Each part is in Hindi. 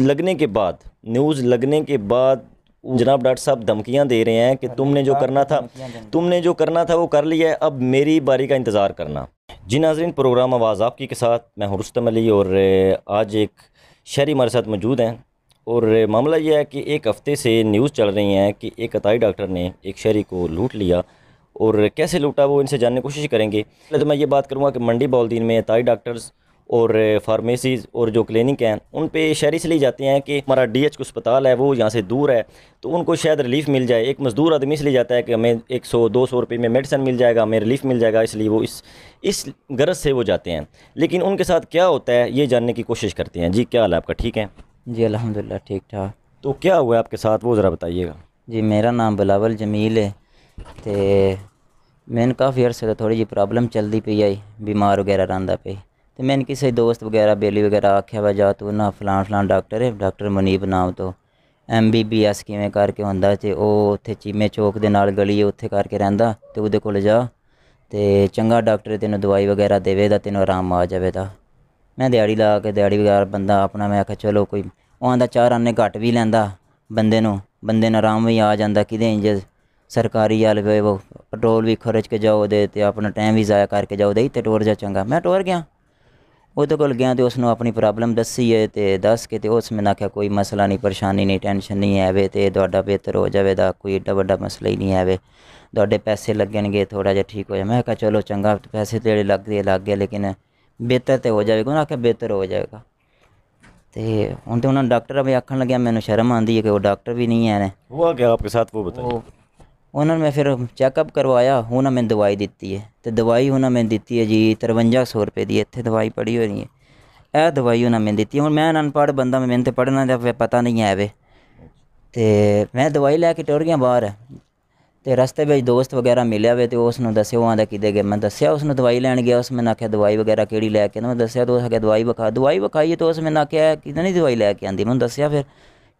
लगने के बाद न्यूज़ लगने के बाद जनाब डॉक्टर साहब धमकियां दे रहे हैं कि तुमने जो करना था तुमने जो करना था वो कर लिया है अब मेरी बारी का इंतज़ार करना जी नाजरीन प्रोग्राम आवाज़ आपकी के साथ मैं हरुस्तम अली और आज एक शहरी हमारे साथ मौजूद हैं और मामला यह है कि एक हफ़्ते से न्यूज़ चल रही हैं कि एक अतई डॉक्टर ने एक शहरी को लूट लिया और कैसे लूटा वो इनसे जानने की कोशिश करेंगे तो मैं ये बात करूँगा कि मंडी बौलदीन में अताई डॉक्टर्स और फार्मेसीज़ और जो क्लिनिक हैं उन पे शहर इसलिए जाते हैं कि हमारा डी एच अस्पताल है वो यहाँ से दूर है तो उनको शायद रिलीफ मिल जाए एक मज़दूर आदमी इसलिए जाता है कि हमें एक सौ दो सौ रुपये में मेडिसन मिल जाएगा हमें रिलीफ मिल जाएगा इसलिए वो इस इस गरज से वो जाते हैं लेकिन उनके साथ क्या होता है ये जानने की कोशिश करते हैं जी क्या हाल है आपका ठीक है जी अलहमदिल्ला ठीक ठाक तो क्या हुआ आपके साथ वो ज़रा बताइएगा जी मेरा नाम बिलावल जमील है तो मैंने काफ़ी अर्से थोड़ी जी प्रॉब्लम चलती पी आई बीमार वगैरह रहा पे ਤੇ ਮੈਂ ਕਿਸੇ ਦੋਸਤ ਵਗੈਰਾ ਬੇਲੀ ਵਗੈਰਾ ਆਖਿਆ ਵਾ ਜਾ ਤੂੰ ਨਾ ਫਲਾਣ ਫਲਾਣ ਡਾਕਟਰ ਹੈ ਡਾਕਟਰ ਮਨੀਬ ਨਾਮ ਤੋਂ ਐਮ ਬੀ ਬੀ ਐਸ ਕਿਵੇਂ ਕਰਕੇ ਹੁੰਦਾ ਤੇ ਉਹ ਉੱਥੇ ਚੀਮੇ ਚੌਕ ਦੇ ਨਾਲ ਗਲੀ ਉੱਥੇ ਕਰਕੇ ਰਹਿੰਦਾ ਤੇ ਉਹਦੇ ਕੋਲ ਜਾ ਤੇ ਚੰਗਾ ਡਾਕਟਰ ਤੈਨੂੰ ਦਵਾਈ ਵਗੈਰਾ ਦੇਵੇਦਾ ਤੈਨੂੰ ਆਰਾਮ ਆ ਜਾਵੇਦਾ ਮੈਂ ਦਿਹਾੜੀ ਲਾ ਕੇ ਦਿਹਾੜੀ ਵਗੈਰਾ ਬੰਦਾ ਆਪਣਾ ਮੈਂ ਆਖਿਆ ਚਲੋ ਕੋਈ ਉਹ ਦਾ ਚਾਰ ਆਨੇ ਘਟ ਵੀ ਲੈਂਦਾ ਬੰਦੇ ਨੂੰ ਬੰਦੇ ਨੂੰ ਆਰਾਮ ਵੀ ਆ ਜਾਂਦਾ ਕਿਦੇ ਇੰਜ ਸਰਕਾਰੀ ਵਾਲ ਵੇ ਉਹ ਪੈਟਰੋਲ ਵੀ ਖਰਚ ਕੇ ਜਾਓ ਦੇ ਤੇ ਆਪਣਾ ਟਾਈਮ ਵੀ ਜ਼ਾਇਆ ਕਰਕੇ ਜਾਓ ਦੇ ਤੇ ਟੋਰ ਜਾ ਚੰਗਾ ਮੈਂ ਟੋਰ ਗਿਆ ਉਹਦੇ ਕੋਲ ਗਿਆ ਤੇ ਉਸ ਨੂੰ ਆਪਣੀ ਪ੍ਰੋਬਲਮ ਦੱਸੀ ਹੈ ਤੇ ਦੱਸ ਕੇ ਤੇ ਉਸ ਨੇ ਆਖਿਆ ਕੋਈ ਮਸਲਾ ਨਹੀਂ ਪਰੇਸ਼ਾਨੀ ਨਹੀਂ ਟੈਨਸ਼ਨ ਨਹੀਂ ਐਵੇਂ ਤੇ ਤੁਹਾਡਾ ਬਿਹਤਰ ਹੋ ਜਾਵੇਗਾ ਕੋਈ ਏਡਾ ਵੱਡਾ ਮਸਲਾ ਹੀ ਨਹੀਂ ਐਵੇਂ ਤੁਹਾਡੇ ਪੈਸੇ ਲੱਗਣਗੇ ਥੋੜਾ ਜਿਹਾ ਠੀਕ ਹੋ ਜਾ ਮੈਂ ਕਿਹਾ ਚਲੋ ਚੰਗਾ ਪੈਸੇ ਤੇਰੇ ਲੱਗਦੇ ਲੱਗ ਗਏ ਲੇਕਿਨ ਬਿਹਤਰ ਤੇ ਹੋ ਜਾਵੇਗਾ ਉਹਨਾਂ ਆਖਿਆ ਬਿਹਤਰ ਹੋ ਜਾਵੇਗਾ ਤੇ ਹੁਣ ਤੇ ਉਹਨਾਂ ਡਾਕਟਰ ਵੀ ਆਖਣ ਲੱਗਿਆ ਮੈਨੂੰ ਸ਼ਰਮ ਆਂਦੀ ਹੈ ਕਿ ਉਹ ਡਾਕਟਰ ਵੀ ਨਹੀਂ ਹੈ ਨੇ ਉਹ ਆ ਗਿਆ ਆਪਕੇ ਸਾਥ ਉਹ ਬਤਾਓ उन्होंने फिर चेकअप करवाया उन्होंने मैं दवाई दित्ती है तो दवाई उन्होंने मैं दित्ती है जी तरवंजा सौ रुपये की इतने दवाई पड़ी हो रही है ਇਹ ਦਵਾਈ ਉਹਨਾਂ ਮੈਨੂੰ ਦਿੱਤੀ ਹੁਣ ਮੈਂ ਅਨਪੜ੍ਹ ਬੰਦਾ ਮੈਨੂੰ ਤੇ ਪੜ੍ਹਨਾ ਦਾ ਪਤਾ ਨਹੀਂ ਹੈ ਵੇ ਤੇ ਮੈਂ ਦਵਾਈ ਲੈ ਕੇ ਟੁਰ ਗਿਆ ਬਾਹਰ ਤੇ ਰਸਤੇ ਵਿੱਚ ਦੋਸਤ ਵਗੈਰਾ ਮਿਲਿਆ ਵੇ ਤੇ ਉਸ ਨੂੰ ਦੱਸਿਆ ਉਹ ਆਂਦਾ ਕਿਤੇ ਗਿਆ ਮੈਂ ਦੱਸਿਆ ਉਸ ਨੂੰ ਦਵਾਈ ਲੈਣ ਗਿਆ ਉਸ ਮੈਨੂੰ ਆਖਿਆ ਦਵਾਈ ਵਗੈਰਾ ਕਿਹੜੀ ਲੈ ਕੇ ਮੈਂ ਦੱਸਿਆ ਤੇ ਉਸ ਆਖਿਆ ਦਵਾਈ ਵਿਖਾ ਦਵਾਈ ਵਿਖਾਈ ਤੇ ਉਸ ਮੈਨੂੰ ਆਖਿਆ ਕਿਤੇ ਨਹੀਂ ਦਵਾਈ ਲੈ ਕੇ ਆਂਦੀ ਮੈਨੂੰ ਦੱਸਿਆ ਫਿਰ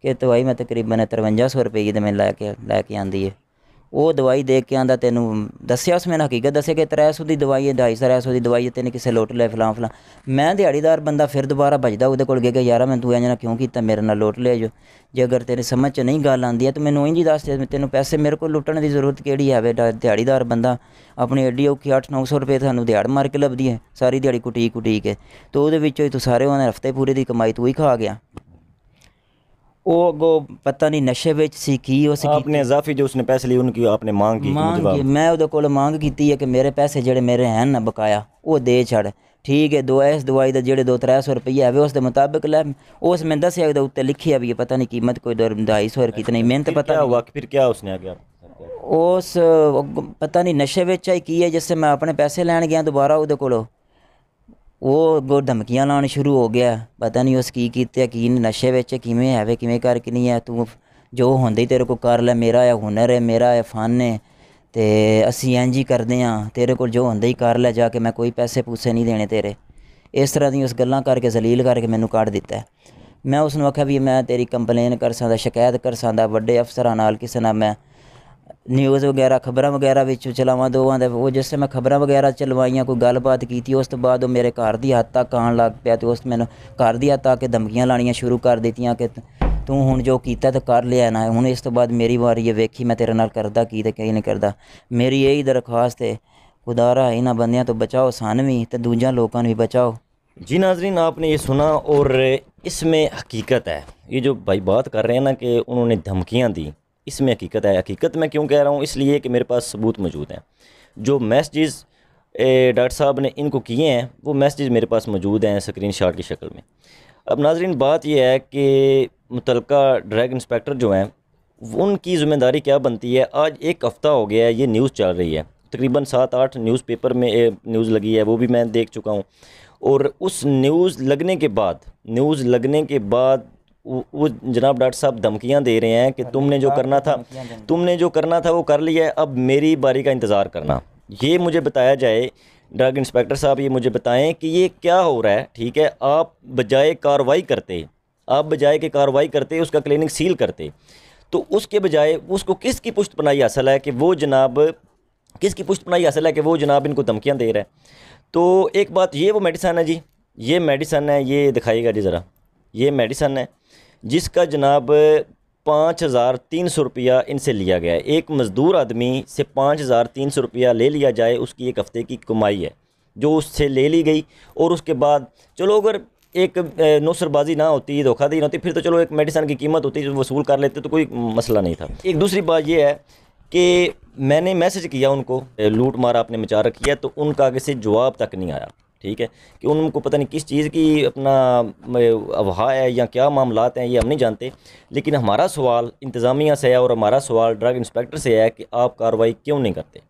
ਕਿ ਦਵਾਈ ਮੈਂ ਤਕਰੀਬਨ 5300 ਰੁਪਏ ਦੀ ਤੇ ਮੈਂ ਲੈ ਕੇ ਲੈ ਕੇ ਆਂਦੀ ਹੈ ਉਹ ਦਵਾਈ ਦੇ ਕੇ ਆਂਦਾ ਤੈਨੂੰ ਦੱਸਿਆ ਉਸ ਮੈਨੂੰ ਹਕੀਕਤ ਦੱਸਿਆ ਕਿ 300 ਦੀ ਦਵਾਈ ਹੈ 250 300 ਦੀ ਦਵਾਈ ਹੈ ਤੈਨੂੰ ਕਿਸੇ ਲੋਟ ਲੈ ਫਲਾਂ ਫਲਾਂ ਮੈਂ ਦਿਹਾੜੀਦਾਰ ਬੰਦਾ ਫਿਰ ਦੁਬਾਰਾ ਭਜਦਾ ਉਹਦੇ ਕੋਲ ਗਿਆ ਕਿ ਯਾਰਾ ਮੈਂ ਤੂੰ ਇੰਜ ਨਾ ਕਿਉਂ ਕੀਤਾ ਮੇਰੇ ਨਾਲ ਲੋਟ ਲੈ ਜੋ ਜੇ ਅਗਰ ਤੇਰੇ ਸਮਝ ਚ ਨਹੀਂ ਗੱਲ ਆਂਦੀ ਹੈ ਤਾਂ ਮੈਨੂੰ ਇੰਜ ਹੀ ਦੱਸ ਦੇ ਤੈਨੂੰ ਪੈਸੇ ਮੇਰੇ ਕੋਲ ਲੁੱਟਣ ਦੀ ਜ਼ਰੂਰਤ ਕਿਹੜੀ ਹੈ ਦਿਹਾੜੀਦਾਰ ਬੰਦਾ ਆਪਣੀ ਐਡੀ ਔਖੀ 8-900 ਰੁਪਏ ਤੁਹਾਨੂੰ ਦਿਹਾੜ ਮਾਰ ਕੇ ਲੱਭਦੀ ਹੈ ਸਾਰੀ ਦਿਹਾੜੀ ਕੁਟੀ ਕੁਟੀ ਕੇ ਤੋ ਉਹਦੇ ਵਿੱਚੋਂ ਹੀ ਤੂੰ ਸਾਰੇ ਉਹਨਾਂ ਹਫਤੇ ਪੂਰੇ ਦੀ ਕਮਾਈ ਤੂੰ ਹੀ ਖਾ ਗਿਆ ਉਹ ਅੱਗੋਂ ਪਤਾ ਨਹੀਂ ਨਸ਼ੇ ਵਿੱਚ ਸੀ ਕੀ ਉਸ ਆਪਨੇ ਅਜ਼ਾਫੀ ਜੋ ਉਸਨੇ ਪੈਸੇ ਲਈ ਉਹਨਾਂ ਆਪਨੇ ਮੰਗ ਕੀ ਮੰਗ ਮੈਂ ਉਹਦੇ ਕੋਲ ਮੰਗ ਕੀਤੀ ਹੈ ਕਿ ਮੇਰੇ ਪੈਸੇ ਜਿਹੜੇ ਮੇਰੇ ਹਨ ਨਾ ਬਕਾਇਆ ਉਹ ਦੇ ਛੜ ਠੀਕ ਹੈ ਦੋ ਇਸ ਦਵਾਈ ਦਾ ਜਿਹੜੇ 2-300 ਰੁਪਏ ਹੈ ਉਸ ਦੇ ਮੁਤਾਬਕ ਲੈ ਉਸ ਮੈਂ ਦੱਸਿਆ ਉਹਦੇ ਉੱਤੇ ਲਿਖਿਆ ਵੀ ਪਤਾ ਨਹੀਂ ਕੀਮਤ ਕੋਈ 250 ਰੁਪਏ ਕਿਤਨੀ ਮਿਹਨਤ ਪਤਾ हुआ फिर क्या उसने आगे ਉਸ ਪਤਾ ਨਹੀਂ ਨਸ਼ੇ ਵਿੱਚ ਆਈ ਕੀ ਹੈ ਜਿਸ ਸੇ ਮੈਂ ਆਪਣੇ ਪੈਸੇ ਲੈਣ ਗਿਆ ਦੁਬਾਰਾ ਉਹਦੇ ਕੋਲੋਂ ਉਹ ਧਮਕੀਆਂ ਲਾਉਣ ਸ਼ੁਰੂ ਹੋ ਗਿਆ ਪਤਾ ਨਹੀਂ ਉਸ ਕੀ ਕੀਤਾ ਕੀ ਨਸ਼ੇ ਵਿੱਚ ਕਿਵੇਂ ਹੈ ਵੇ ਕਿਵੇਂ ਕਿ ਨਹੀਂ ਹੈ ਤੂੰ ਜੋ ਹੁੰਦਾ ਹੀ ਤੇਰੇ ਕੋ ਕਰ ਲੈ ਮੇਰਾ ਇਹ ਹੁਨਰ ਹੈ ਮੇਰਾ ਇਹ ਫਨ ਹੈ ਤੇ ਅਸੀਂ ਐਂਜੀ ਕਰਦੇ ਆ ਤੇਰੇ ਕੋਲ ਜੋ ਹੁੰਦਾ ਹੀ ਕਰ ਲੈ ਜਾ ਕੇ ਮੈਂ ਕੋਈ ਪੈਸੇ ਪੂਸੇ ਨਹੀਂ ਦੇਣੇ ਤੇਰੇ ਇਸ ਤਰ੍ਹਾਂ ਦੀ ਉਸ ਗੱਲਾਂ ਕਰਕੇ ਜ਼ਲੀਲ ਕਰਕੇ ਮੈਨੂੰ ਕੱਢ ਦਿੱਤਾ ਮੈਂ ਉਸ ਨੂੰ ਆਖਿਆ ਵੀ ਮੈਂ ਤੇਰੀ ਕੰਪਲੇਨ ਕਰ ਸਕਦਾ ਸ਼ਿਕਾਇਤ ਕਰ ਸਕਦਾ ਵੱਡੇ ਅਫਸਰਾਂ ਨਾਲ ਕਿਸੇ ਨਾਲ ਮੈਂ ਨਿਊਜ਼ ਵਗੈਰਾ ਖਬਰਾਂ ਵਗੈਰਾ ਵਿੱਚ ਚਲਾਵਾਂ ਦੋਵਾਂ ਦੇ ਉਹ ਜਿਸ ਮੈਂ ਖਬਰਾਂ ਵਗੈਰਾ ਚਲਵਾਈਆਂ ਕੋਈ ਗੱਲਬਾਤ ਕੀਤੀ ਉਸ ਤੋਂ ਬਾਅਦ ਉਹ ਮੇਰੇ ਘਰ ਦੀ ਹੱਦ ਤੱਕ ਆਣ ਲੱਗ ਪਿਆ ਤੇ ਉਸ ਮੈਨੂੰ ਘਰ ਦੀ ਹੱਦ ਤੱਕ ਧਮਕੀਆਂ ਲਾਣੀਆਂ ਸ਼ੁਰੂ ਕਰ ਦਿੱਤੀਆਂ ਕਿ ਤੂੰ ਹੁਣ ਜੋ ਕੀਤਾ ਤਾਂ ਕਰ ਲਿਆ ਨਾ ਹੁਣ ਇਸ ਤੋਂ ਬਾਅਦ ਮੇਰੀ ਵਾਰੀ ਇਹ ਵੇਖੀ ਮੈਂ ਤੇਰੇ ਨਾਲ ਕਰਦਾ ਕੀ ਤੇ ਕੀ ਨਹੀਂ ਕਰਦਾ ਮੇਰੀ ਇਹੀ ਦਰਖਾਸਤ ਹੈ खुदारा इन्ह बंदियों तो बचाओ सन भी तो दूजा लोगों भी बचाओ जी नाजरीन आपने ये सुना और इसमें हकीकत है ये जो भाई बात कर रहे हैं ना कि उन्होंने धमकियाँ दी इसमें हकीकत है हकीकत मैं क्यों कह रहा हूँ इसलिए कि मेरे पास सबूत मौजूद हैं जो मैसेज डॉक्टर साहब ने इनको किए हैं वो मैसेज मेरे पास मौजूद हैं स्क्रीन शाट की शक्ल में अब नाजरीन बात यह है कि मुतल ड्रैग इंस्पेक्टर जो हैं उनकी ज़िम्मेदारी क्या बनती है आज एक हफ़्ता हो गया है ये न्यूज़ चल रही है तकरीबन सात आठ न्यूज़ पेपर में न्यूज़ लगी है वो भी मैं देख चुका हूँ और उस न्यूज़ लगने के बाद न्यूज़ लगने के बाद वो जनाब डॉक्टर साहब धमकियां दे रहे हैं कि तुमने जो करना था तुमने जो करना था वो कर लिया है अब मेरी बारी का इंतज़ार करना ये मुझे बताया जाए ड्रग इंस्पेक्टर साहब ये मुझे बताएं कि ये क्या हो रहा है ठीक है आप बजाय कार्रवाई करते आप बजाय के कार्रवाई करते उसका क्लिनिक सील करते तो उसके बजाय उसको किसकी पुष्ट बनाई हासिल है कि वो जनाब किसकी पुष्ट बनाई हासिल है कि वो जनाब इनको धमकियाँ दे रहा है तो एक बात ये वो मेडिसन है जी ये मेडिसन है ये दिखाइएगा जी ज़रा ये मेडिसन है जिसका जनाब पाँच हज़ार तीन सौ रुपया इनसे लिया गया है एक मज़दूर आदमी से पाँच हज़ार तीन सौ रुपया ले लिया जाए उसकी एक हफ़्ते की कमाई है जो उससे ले ली गई और उसके बाद चलो अगर एक नौसरबाजी ना होती धोखाधड़ी ना होती फिर तो चलो एक मेडिसन की कीमत होती जो वसूल कर लेते तो कोई मसला नहीं था एक दूसरी बात यह है कि मैंने मैसेज किया उनको लूट मारा आपने मचा रखी है तो उनका किसी जवाब तक नहीं आया ठीक है कि उनको पता नहीं किस चीज़ की अपना अवहा है या क्या मामलात हैं ये हम नहीं जानते लेकिन हमारा सवाल इंतज़ामिया से है और हमारा सवाल ड्रग इंस्पेक्टर से है कि आप कार्रवाई क्यों नहीं करते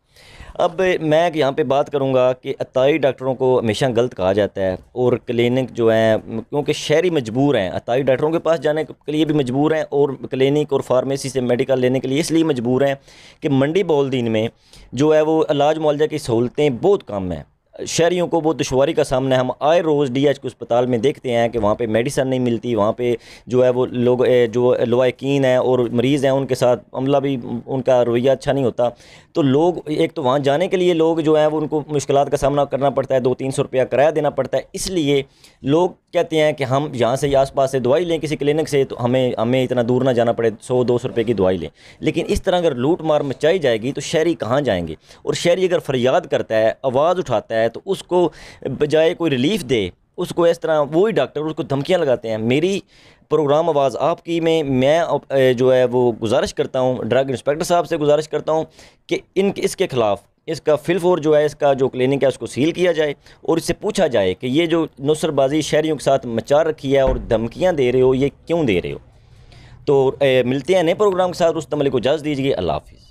अब मैं यहाँ पे बात करूँगा कि अताई डॉक्टरों को हमेशा गलत कहा जाता है और क्लिनिक जो है क्योंकि शहरी मजबूर हैं अताई डॉक्टरों के पास जाने के लिए भी मजबूर हैं और क्लिनिक और फार्मेसी से मेडिकल लेने के लिए इसलिए मजबूर हैं कि मंडी बौलदीन में जो है वो इलाज मुआवजा की सहूलतें बहुत कम हैं शहरीों को बहुत दुशारी का सामना हम आए रोज़ डी एच के अस्पताल में देखते हैं कि वहाँ पर मेडिसन नहीं मिलती वहाँ पर जो है वो लोग जो लवाकिन हैं और मरीज़ हैं उनके साथ अमला भी उनका रवैया अच्छा नहीं होता तो लोग एक तो वहाँ जाने के लिए लोग जो है वो उनको मुश्किल का सामना करना पड़ता है दो तीन सौ रुपया किराया देना पड़ता है इसलिए लोग कहते हैं कि हम यहाँ से या आसपास से दवाई लें किसी क्लिनिक से तो हमें हमें इतना दूर ना जाना पड़े सौ दो सौ रुपये की दवाई लें लेकिन इस तरह अगर लूट मार मचाई जाएगी तो शहरी कहाँ जाएंगे और शहरी अगर फरियाद करता है आवाज़ उठाता है तो उसको बजाय कोई रिलीफ दे उसको इस तरह वही डॉक्टर उसको धमकियाँ लगाते हैं मेरी प्रोग्राम आवाज़ आपकी में मैं जो है वो गुजारिश करता हूँ ड्रग इंस्पेक्टर साहब से गुजारिश करता हूँ कि इन इसके ख़िलाफ़ इसका फिलफोर जो है इसका जो क्लिनिक है उसको सील किया जाए और इससे पूछा जाए कि ये जो नुसरबाजी शहरीों के साथ मचा रखी है और धमकियाँ दे रहे हो ये क्यों दे रहे हो तो ए, मिलते हैं नए प्रोग्राम के साथ उस तमले को इजाज़ दीजिए अल्लाह हाफिज़